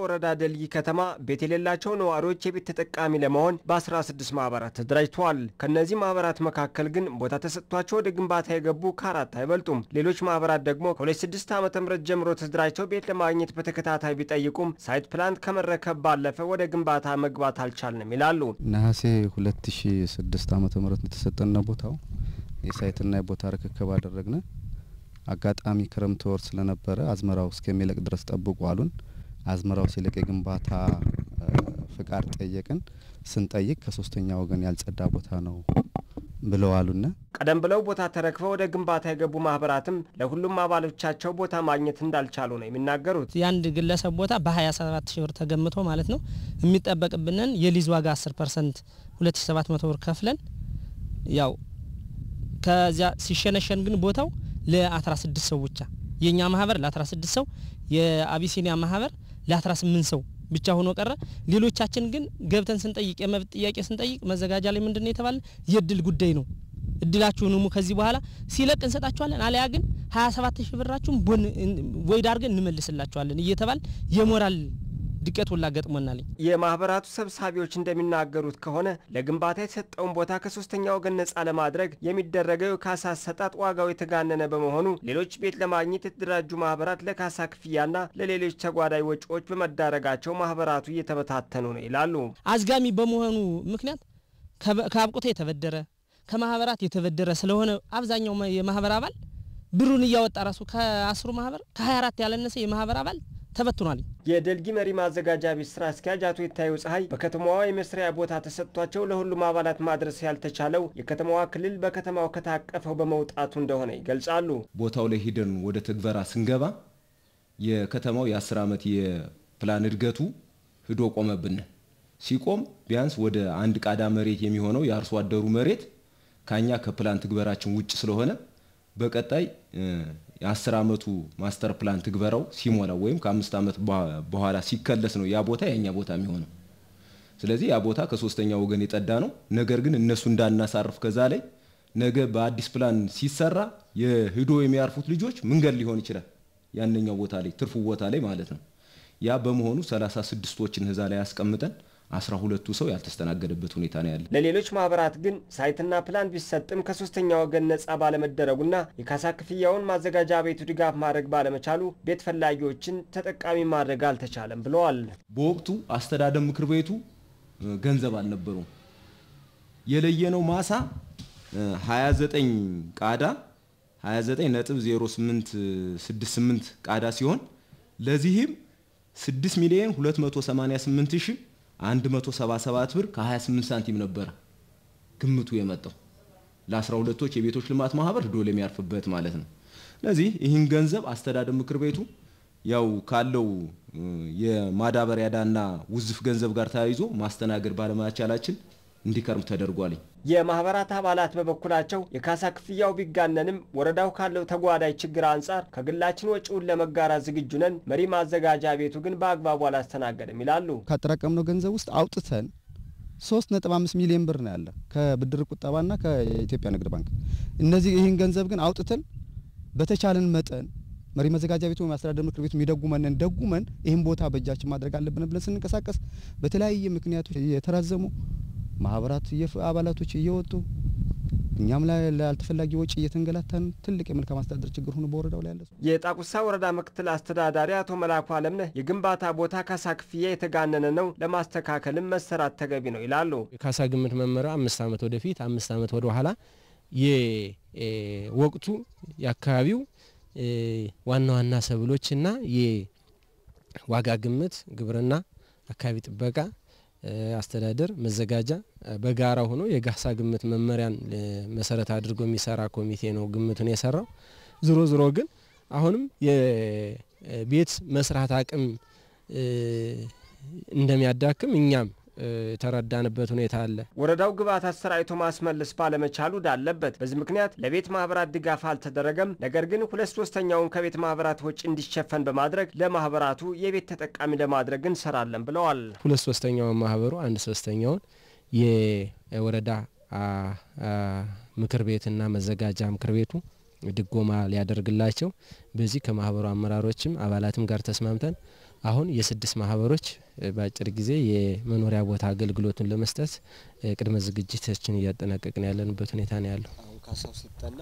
ወረዳ ደልይ ከተማ ቤት የሌላቸው ነዋሪዎች የቤት ተጠቃሚ ለመሆን በ16 ማህበራት ተደራጅተዋል። ከእነዚህ ማህበራት መካከል ግን ቦታ ተሰጥቷቸው ወደ ግንባታ የገቡ ከአራት አይበልጡም። ሌሎች ማህበራት ደግሞ ከ26 ዓ ም ጀምሮ ተደራጅተው ቤት ለማግኘት በተከታታይ ቢጠይቁም ሳይት ፕላንት ከመረከብ ባለፈ ወደ ግንባታ መግባት አልቻልንም ይላሉ። ነሐሴ 2006 ዓ ም የተሰጠነ ቦታው የሳይትና የቦታ ርክክብ አደረግነ። አጋጣሚ ክረምት ወር ስለነበረ አዝመራው እስከሚለቅ ድረስ ጠብቁ አሉን። አዝመራው ሲልቅ የግንባታ ፍቃድ ጠየቅን። ስንጠይቅ ከሶስተኛ ወገን ያልጸዳ ቦታ ነው ብለዋሉና ቀደም ብለው ቦታ ተረክበው ወደ ግንባታ የገቡ ማህበራትም ለሁሉም አባሎቻቸው ቦታ ማግኘት እንዳልቻሉ ነው የሚናገሩት። የአንድ ግለሰብ ቦታ በ27 ብር ተገምቶ ማለት ነው የሚጠበቅብንን የሊዝ ዋጋ 10 ፐርሰንት 2700 ብር ከፍለን ያው ከዚያ ሲሸነሸን ግን ቦታው ለ16 ሰው ብቻ የእኛ ማህበር ለ16 ሰው የአቢሲኒያ ማህበር ለ18 ሰው ብቻ ሆኖ ቀረ። ሌሎቻችን ግን ገብተን ስንጠይቅ የመብት ጥያቄ ስንጠይቅ መዘጋጃ ላይ ምንድን ነው የተባለ የእድል ጉዳይ ነው። እድላችሁን ሙ ከዚህ በኋላ ሲለቅ እንሰጣችኋለን፣ አለያ ግን 27 ሺህ ብራችሁን ወይ ዳርገን እንመልስላችኋለን እየተባል የሞራል ድቀት ሁላ ገጥሞናል። የማህበራቱ ሰብሳቢዎች እንደሚናገሩት ከሆነ ለግንባታ የተሰጠውን ቦታ ከሶስተኛ ወገን ነፃ ለማድረግ የሚደረገው ካሳ አሰጣጥ ዋጋው የተጋነነ በመሆኑ ሌሎች ቤት ለማግኘት የተደራጁ ማህበራት ለካሳ ክፍያና ለሌሎች ተጓዳኝ ወጪዎች በመዳረጋቸው ማህበራቱ እየተበታተኑ ነው ይላሉ። አዝጋሚ በመሆኑ ምክንያት ከአብቁታ የተበደረ ከማህበራት የተበደረ ስለሆነ አብዛኛው የማህበር አባል ብሩን እያወጣ ራሱ ከአስሩ ማህበር ከ24 ያለነሰ የማህበር አባል ተበትኗል። የደልጊ መሪ ማዘጋጃ ቤት ስራ አስኪያጅ አቶ ይታየው ፀሐይ በከተማዋ የመስሪያ ቦታ ተሰጥቷቸው ለሁሉም አባላት ማድረስ ያልተቻለው የከተማዋ ክልል በከተማው ከታቀፈው በመውጣቱ እንደሆነ ይገልጻሉ። ቦታው ላይ ሂደን ወደ ትግበራ ስንገባ የከተማው የአስር ዓመት የፕላን እድገቱ ሂዶ ቆመብን። ሲቆም ቢያንስ ወደ አንድ ቃዳ መሬት የሚሆነው የአርሶ አደሩ መሬት ካኛ ከፕላን ትግበራችን ውጭ ስለሆነ በቀጣይ የአስር ዓመቱ ማስተር ፕላን ትግበራው ሲሞላው ወይም ከአምስት ዓመት በኋላ ሲከለስ ነው ያ ቦታ የእኛ ቦታ የሚሆነው። ስለዚህ ያ ቦታ ከሶስተኛ ወገን የጸዳ ነው። ነገር ግን እነሱ እንዳናሳርፍ ከዛ ላይ ነገ በአዲስ ፕላን ሲሰራ የሂዶ የሚያርፉት ልጆች መንገድ ሊሆን ይችላል ያነኛው ቦታ ላይ ትርፉ ቦታ ላይ ማለት ነው። ያ በመሆኑ ሰላሳ ስድስቶችን እዛ ላይ ያስቀምጠን አስራ ሁለቱ ሰው ያልተስተናገደበት ሁኔታ ነው ያለ። ለሌሎች ማህበራት ግን ሳይትና ፕላን ቢሰጥም ከሶስተኛ ወገን ነጻ ባለመደረጉና የካሳ ክፍያውን ማዘጋጃ ቤቱ ድጋፍ ማድረግ ባለመቻሉ ቤት ፈላጊዎችን ተጠቃሚ ማድረግ አልተቻለም ብለዋል። በወቅቱ አስተዳደር ምክር ቤቱ ገንዘብ አልነበሩም። የለየነው ማሳ 29 ቃዳ 29 ነጥብ ቃዳ ሲሆን ለዚህም 6 ሚሊዮን 288 ሺህ 177 ብር ከ28 ሳንቲም ነበረ ግምቱ የመጣው ለ12ቶች የቤቶች ልማት ማህበር ዶል የሚያርፍበት ማለት ነው። ስለዚህ ይህን ገንዘብ አስተዳደር ምክር ቤቱ ያው ካለው የማዳበሪያ ዕዳና ውዝፍ ገንዘብ ጋር ተያይዞ ማስተናገድ ባለመቻላችን እንዲከርሙ ተደርጓልኝ። የማህበራት አባላት በበኩላቸው የካሳ ክፍያው ቢጋነንም ወረዳው ካለው ተጓዳይ ችግር አንጻር ከግላችን ወጪውን ለመጋራት ዝግጁ ነን፣ መሪ ማዘጋጃ ቤቱ ግን በአግባቡ አላስተናገድም ይላሉ። ካጠራቀምነው ገንዘብ ውስጥ አውጥተን 3.5 ሚሊዮን ብር ነው ያለ ከብድር ቁጠባና ከኢትዮጵያ ንግድ ባንክ። እነዚህ ይህን ገንዘብ ግን አውጥተን በተቻለን መጠን መሪ መዘጋጃ ቤቱ የማስተዳደር ምክር ቤቱ የሚደጉመንን ደጉመን ይህን ቦታ በእጃችን ማድረግ አለብን ብለን ስንንቀሳቀስ በተለያየ ምክንያቶች የተራዘሙ ማህበራት አባላቶች እየወጡ እኛም ላልተፈላጊ ወጪ እየተንገላታን ትልቅ የመልካም አስተዳደር ችግር ሆኖ በወረዳው ላይ ያለ የጣቁሳ ወረዳ ምክትል አስተዳዳሪ አቶ መላኩ አለምነ የግንባታ ቦታ ካሳ ክፍያ የተጋነነ ነው፣ ለማስተካከልም መሰራት ተገቢ ነው ይላሉ። የካሳ ግምት መመሪያ አምስት ዓመት ወደፊት አምስት ዓመት ወደ ኋላ የወቅቱ የአካባቢው ዋና ዋና ሰብሎችና የዋጋ ግምት ግብርና፣ አካባቢ ጥበቃ አስተዳደር መዘጋጃ በጋራ ሆኖ የጋሳ ግምት መመሪያን መሰረት አድርጎ የሚሰራ ኮሚቴ ነው ግምቱን የሰራው። ዝሮ ዝሮ ግን አሁንም የቤት መስራት አቅም እንደሚያዳክም እኛም የተረዳንበት ሁኔታ አለ። ወረዳው ግብአት አሰራጭቶ ማስመለስ ባለመቻሉ ዳለበት። በዚህ ምክንያት ለቤት ማህበራት ድጋፍ አልተደረገም። ነገር ግን ሁለት ሶስተኛውን ከቤት ማህበራት ወጪ እንዲሸፈን በማድረግ ለማህበራቱ የቤት ተጠቃሚ ለማድረግ እንሰራለን ብለዋል። ሁለት ሶስተኛውን ማህበሩ አንድ ሶስተኛውን የወረዳ ምክር ቤትና መዘጋጃ ምክር ቤቱ ድጎማ ሊያደርግላቸው በዚህ ከማህበሩ አመራሮችም አባላትም ጋር ተስማምተን አሁን የስድስት ማህበሮች በአጭር ጊዜ የመኖሪያ ቦታ አገልግሎቱን ለመስጠት ቅድመ ዝግጅቶችን እያጠናቀቅን ያለንበት ሁኔታ ነው ያለው። አሁን ካሳው ሲጠና